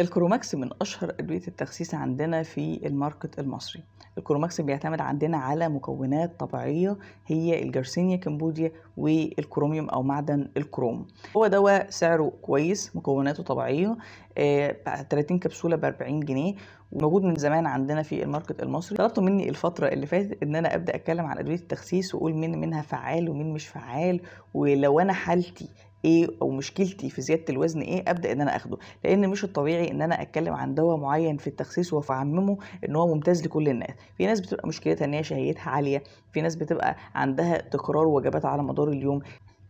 الكروماكس من اشهر ادويه التخسيس عندنا في الماركت المصري الكروماكس بيعتمد عندنا على مكونات طبيعيه هي الجرسينيا كمبوديا والكروميوم او معدن الكروم هو دواء سعره كويس مكوناته طبيعيه 30 آه، كبسوله ب 40 جنيه وموجود من زمان عندنا في الماركت المصري طلبتوا مني الفتره اللي فاتت ان انا ابدا اتكلم عن ادويه التخسيس واقول مين منها فعال ومين مش فعال ولو انا حالتي ايه او مشكلتي في زياده الوزن ايه ابدا ان انا اخده لان مش الطبيعي ان انا اتكلم عن دواء معين في التخسيس وافعممه ان هو ممتاز لكل الناس في ناس بتبقى مشكلتها ان هي شهيتها عاليه في ناس بتبقى عندها تكرار وجبات على مدار اليوم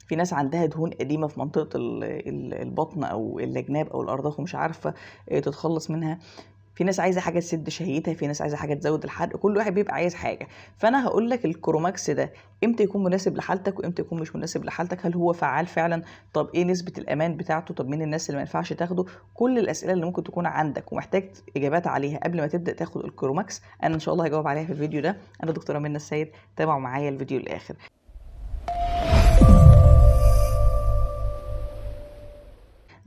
في ناس عندها دهون قديمه في منطقه البطن او الجناب او الارضاف ومش عارفه آه، تتخلص منها في ناس عايزه حاجه تسد شهيتها في ناس عايزه حاجه تزود الحرق كل واحد بيبقى عايز حاجه فانا هقول لك الكروماكس ده امتى يكون مناسب لحالتك وامتى يكون مش مناسب لحالتك هل هو فعال فعلا طب ايه نسبه الامان بتاعته طب مين الناس اللي ما ينفعش تاخده كل الاسئله اللي ممكن تكون عندك ومحتاج اجابات عليها قبل ما تبدا تاخد الكروماكس انا ان شاء الله هجاوب عليها في الفيديو ده انا دكتوره منى السيد تابعوا معايا الفيديو الاخر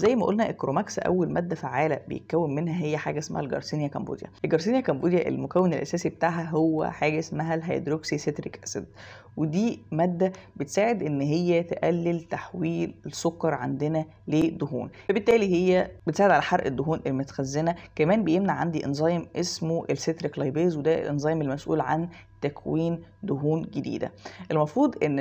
زي ما قلنا الكروماكس اول ماده فعاله بيتكون منها هي حاجه اسمها الجارسينيا كامبوديا الجارسينيا كامبوديا المكون الاساسي بتاعها هو حاجه اسمها الهيدروكسي سيتريك اسيد ودي ماده بتساعد ان هي تقلل تحويل السكر عندنا لدهون فبالتالي هي بتساعد على حرق الدهون المتخزنه كمان بيمنع عندي انزيم اسمه السيتريك لايبيز وده الانزيم المسؤول عن تكوين دهون جديده المفروض ان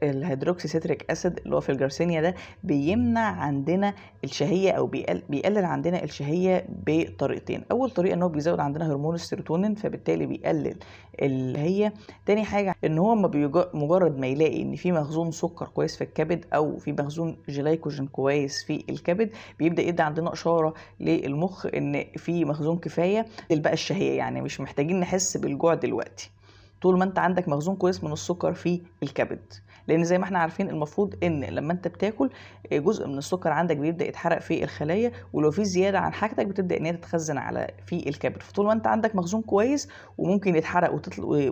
الهيدروكسي سيتريك اسيد اللي هو في الجرسينيا ده بيمنع عندنا الشهيه او بيقلل عندنا الشهيه بطريقتين اول طريقه ان هو بيزود عندنا هرمون السيروتونين فبالتالي بيقلل اللي هي تاني حاجه ان هو ما مجرد ما يلاقي ان في مخزون سكر كويس في الكبد او في مخزون جلايكوجين كويس في الكبد بيبدا يدي عندنا اشاره للمخ ان في مخزون كفايه بقى الشهيه يعني مش محتاجين نحس بالجوع دلوقتي دلوقتي طول ما انت عندك مخزون كويس من السكر في الكبد لان زي ما احنا عارفين المفروض ان لما انت بتاكل آه، جزء من السكر عندك بيبدا يتحرق في الخلايا ولو في زياده عن حاجتك بتبدا ان هي تتخزن على في الكبد فطول ما انت عندك مخزون كويس وممكن يتحرق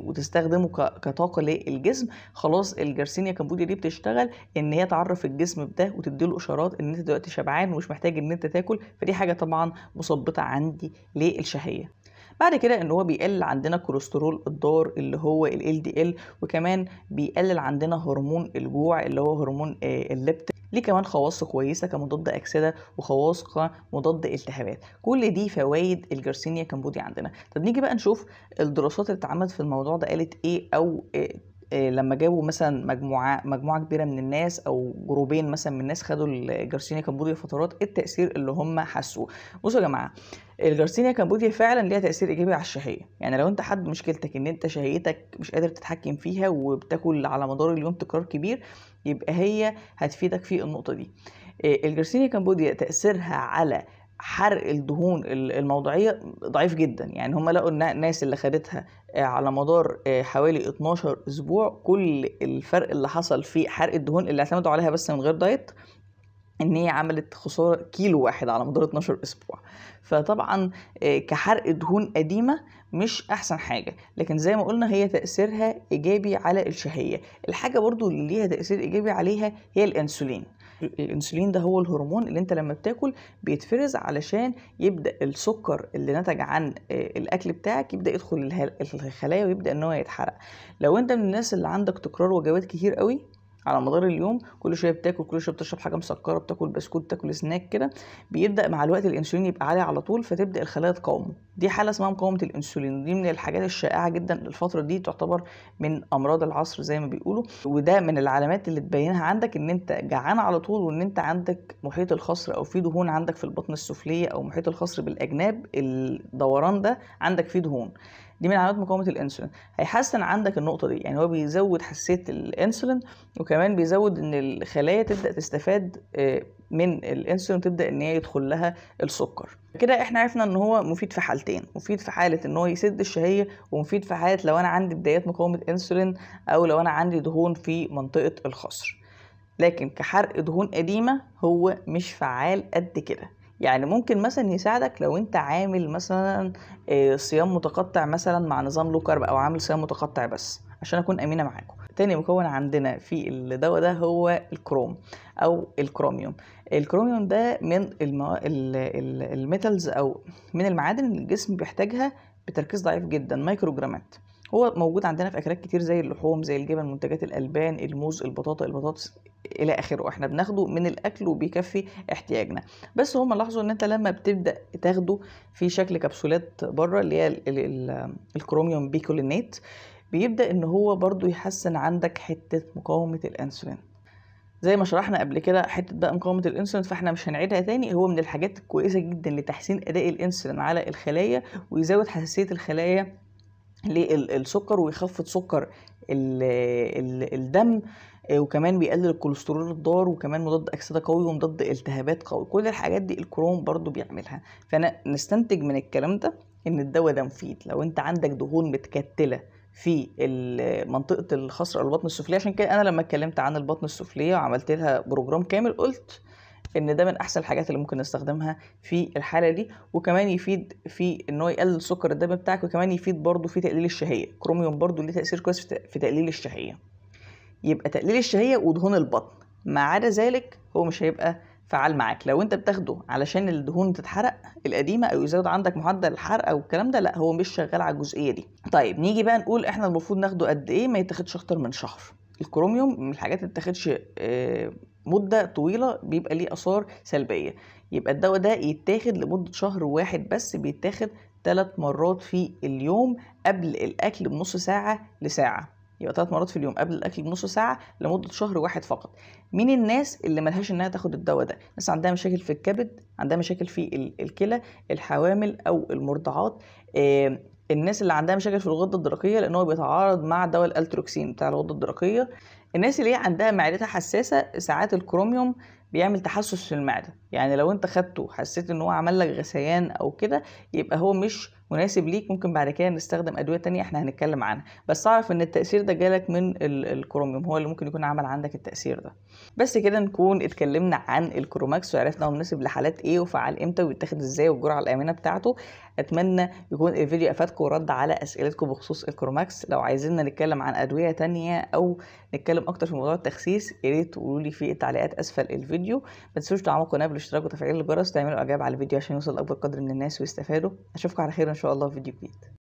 وتستخدمه كطاقه للجسم خلاص الجرسينيا كمبوديا دي بتشتغل ان هي تعرف الجسم بده وتديله اشارات ان انت دلوقتي شبعان ومش محتاج ان انت تاكل فدي حاجه طبعا مثبطه عندي للشهيه بعد كده ان هو بيقلل عندنا كوليسترول الضار اللي هو ال LDL وكمان بيقلل عندنا هرمون الجوع اللي هو هرمون آه، الليبت ليه كمان خواص كويسه كمضاد اكسده وخواص مضاد التهابات كل دي فوائد الجرسينيا كمبودي عندنا طب نيجي بقى نشوف الدراسات اللي اتعملت في الموضوع ده قالت ايه او إيه آه، لما جابوا مثلا مجموعه مجموعه كبيره من الناس او جروبين مثلا من الناس خدوا الجرسينيا كمبوديا فترات إيه التاثير اللي هم حسوه بصوا يا جماعه الجرسينيا كامبوديا فعلا ليها تاثير ايجابي على الشهيه يعني لو انت حد مشكلتك ان انت شهيتك مش قادر تتحكم فيها وبتاكل على مدار اليوم تكرار كبير يبقى هي هتفيدك في النقطه دي آه، الجرسينيا كامبوديا تاثيرها على حرق الدهون الموضعيه ضعيف جدا يعني هم لقوا ان الناس اللي خدتها آه، على مدار آه، حوالي 12 اسبوع كل الفرق اللي حصل في حرق الدهون اللي اعتمدوا عليها بس من غير دايت ان هي عملت خساره كيلو واحد على مدار 12 اسبوع فطبعا آه، كحرق دهون قديمه مش احسن حاجه لكن زي ما قلنا هي تاثيرها ايجابي على الشهيه الحاجه برضو اللي ليها تاثير ايجابي عليها هي الانسولين الانسولين ده هو الهرمون اللي انت لما بتاكل بيتفرز علشان يبدا السكر اللي نتج عن آه، الاكل بتاعك يبدا يدخل الخلايا ويبدا ان هو يتحرق لو انت من الناس اللي عندك تكرار وجبات كتير قوي على مدار اليوم كل شويه بتاكل كل شويه بتشرب حاجه مسكره بتاكل بسكوت بتاكل سناك كده بيبدا مع الوقت الانسولين يبقى عالي على طول فتبدا الخلايا تقاومه دي حاله اسمها مقاومه الانسولين ودي من الحاجات الشائعه جدا الفتره دي تعتبر من امراض العصر زي ما بيقولوا وده من العلامات اللي تبينها عندك ان انت جعان على طول وان انت عندك محيط الخصر او في دهون عندك في البطن السفليه او محيط الخصر بالاجناب الدوران ده عندك فيه دهون دي من علامات مقاومه الانسولين هيحسن عندك النقطه دي يعني هو بيزود حساسيه الانسولين وكمان بيزود ان الخلايا تبدا تستفاد آه، من الانسولين تبدا ان هي يدخل لها السكر كده احنا عرفنا ان هو مفيد في حالتين مفيد في حاله ان هو يسد الشهيه ومفيد في حاله لو انا عندي بدايات مقاومه انسولين او لو انا عندي دهون في منطقه الخصر لكن كحرق دهون قديمه هو مش فعال قد كده يعني ممكن مثلا يساعدك لو انت عامل مثلا آه، صيام متقطع مثلا مع نظام لو كارب او عامل صيام متقطع بس عشان اكون امينه معاكم تاني مكون عندنا في الدواء ده هو الكروم او الكروميوم الكروميوم ده من المو... الميتالز او من المعادن اللي الجسم بيحتاجها بتركيز ضعيف جدا مايكرو جرامات هو موجود عندنا في اكلات كتير زي اللحوم زي الجبن منتجات الالبان الموز البطاطا البطاطس الى اخره احنا بناخده من الاكل وبيكفي احتياجنا بس هم لاحظوا ان انت لما بتبدا تاخده في شكل كبسولات بره اللي هي الكروميوم بيكولينات بيبدا ان هو برضو يحسن عندك حته مقاومه الانسولين زي ما شرحنا قبل كده حته بقى مقاومه الانسولين فاحنا مش هنعيدها تاني هو من الحاجات الكويسه جدا لتحسين اداء الانسولين على الخلايا ويزود حساسيه الخلايا للسكر ويخفض سكر الدم آه، وكمان بيقلل الكوليسترول الضار وكمان مضاد اكسده قوي ومضاد التهابات قوي كل الحاجات دي الكروم برضو بيعملها فانا نستنتج من الكلام ده ان الدواء ده مفيد لو انت عندك دهون متكتله في منطقه الخصر او البطن السفليه عشان كده انا لما اتكلمت عن البطن السفليه وعملت لها بروجرام كامل قلت ان ده من احسن الحاجات اللي ممكن نستخدمها في الحاله دي وكمان يفيد في ان هو يقلل سكر الدم بتاعك وكمان يفيد برضه في تقليل الشهيه كروميوم برضه ليه تاثير كويس في تقليل الشهيه يبقى تقليل الشهيه ودهون البطن ما عدا ذلك هو مش هيبقى فعال معاك لو انت بتاخده علشان الدهون تتحرق القديمه او يزود عندك معدل الحرق او الكلام ده لا هو مش شغال على الجزئيه دي طيب نيجي بقى نقول احنا المفروض ناخده قد ايه ما يتاخدش اكتر من شهر الكروميوم من الحاجات اللي تاخدش آه، مده طويله بيبقى ليه اثار سلبيه يبقى الدواء ده يتاخد لمده شهر واحد بس بيتاخد ثلاث مرات في اليوم قبل الاكل بنص ساعه لساعه يبقى ثلاث مرات في اليوم قبل الاكل بنص ساعه لمده شهر واحد فقط مين الناس اللي ملهاش انها تاخد الدواء ده ناس عندها مشاكل في الكبد عندها مشاكل في الكلى الحوامل او المرضعات الناس اللي عندها مشاكل في الغده الدرقيه لان هو بيتعارض مع دواء الالتروكسين بتاع الغده الدرقيه الناس اللي هي عندها معدتها حساسه ساعات الكروميوم بيعمل تحسس في المعده يعني لو انت خدته حسيت ان هو عمل لك غثيان او كده يبقى هو مش مناسب ليك ممكن بعد كده نستخدم ادويه تانية احنا هنتكلم عنها بس اعرف ان التاثير ده جالك من الكروميوم هو اللي ممكن يكون عمل عندك التاثير ده بس كده نكون اتكلمنا عن الكروماكس وعرفنا هو مناسب لحالات ايه وفعال امتى وبيتاخد ازاي والجرعه الامنه بتاعته اتمنى يكون الفيديو افادكم ورد على اسئلتكم بخصوص الكروماكس لو عايزيننا نتكلم عن ادويه تانية او نتكلم اكتر في موضوع التخسيس يا ريت تقولوا لي في التعليقات اسفل الفيديو ما تنسوش القناه بالاشتراك وتفعيل الجرس تعملوا اعجاب على الفيديو عشان يوصل لاكبر قدر من الناس ويستفادوا اشوفكم على خير ان شاء الله في فيديو جديد